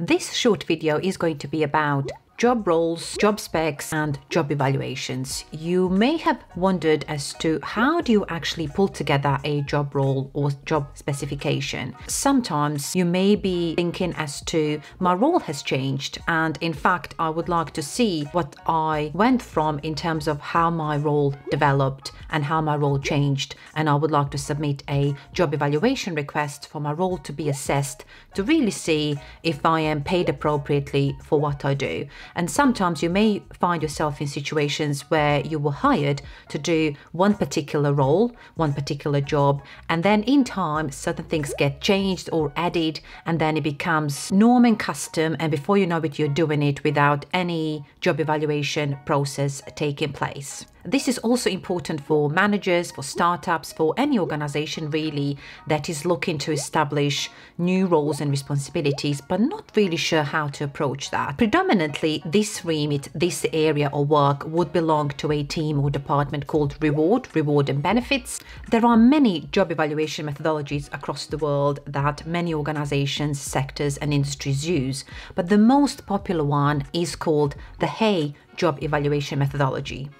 This short video is going to be about job roles, job specs, and job evaluations. You may have wondered as to how do you actually pull together a job role or job specification. Sometimes you may be thinking as to my role has changed, and in fact, I would like to see what I went from in terms of how my role developed and how my role changed, and I would like to submit a job evaluation request for my role to be assessed to really see if I am paid appropriately for what I do. And sometimes you may find yourself in situations where you were hired to do one particular role, one particular job, and then in time, certain things get changed or added, and then it becomes norm and custom. And before you know it, you're doing it without any job evaluation process taking place. This is also important for managers, for startups, for any organization really that is looking to establish new roles and responsibilities, but not really sure how to approach that. Predominantly, this remit, this area or work would belong to a team or department called reward, reward and benefits. There are many job evaluation methodologies across the world that many organizations, sectors and industries use, but the most popular one is called the Hay job evaluation methodology.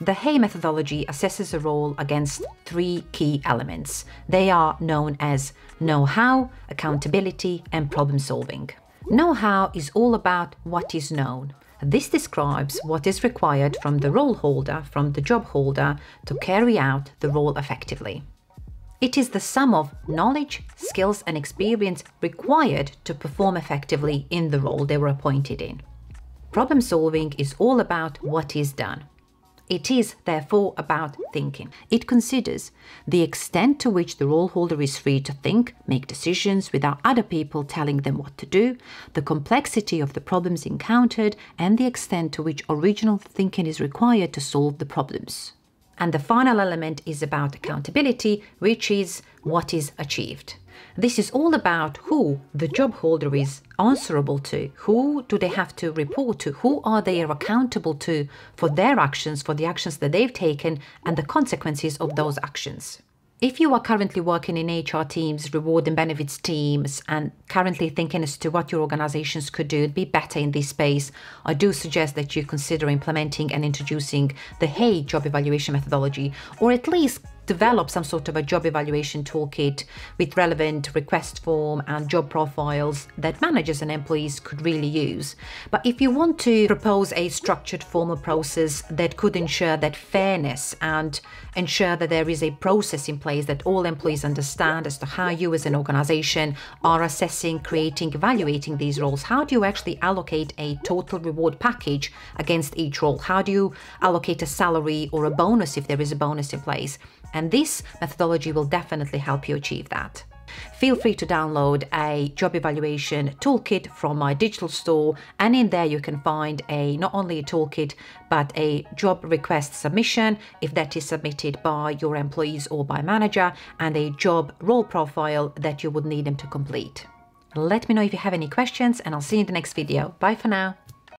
The Hay methodology assesses a role against three key elements. They are known as know how, accountability, and problem solving. Know how is all about what is known. This describes what is required from the role holder, from the job holder, to carry out the role effectively. It is the sum of knowledge, skills, and experience required to perform effectively in the role they were appointed in. Problem solving is all about what is done. It is, therefore, about thinking. It considers the extent to which the role holder is free to think, make decisions without other people telling them what to do, the complexity of the problems encountered, and the extent to which original thinking is required to solve the problems. And the final element is about accountability, which is what is achieved. This is all about who the job holder is answerable to, who do they have to report to, who are they accountable to for their actions, for the actions that they've taken, and the consequences of those actions. If you are currently working in HR teams, reward and benefits teams, and currently thinking as to what your organizations could do to be better in this space, I do suggest that you consider implementing and introducing the Hay job evaluation methodology, or at least develop some sort of a job evaluation toolkit with relevant request form and job profiles that managers and employees could really use. But if you want to propose a structured formal process that could ensure that fairness and ensure that there is a process in place that all employees understand as to how you as an organization are assessing, creating, evaluating these roles, how do you actually allocate a total reward package against each role? How do you allocate a salary or a bonus if there is a bonus in place? And this methodology will definitely help you achieve that. Feel free to download a job evaluation toolkit from my digital store and in there you can find a not only a toolkit but a job request submission if that is submitted by your employees or by manager and a job role profile that you would need them to complete. Let me know if you have any questions and I'll see you in the next video. Bye for now.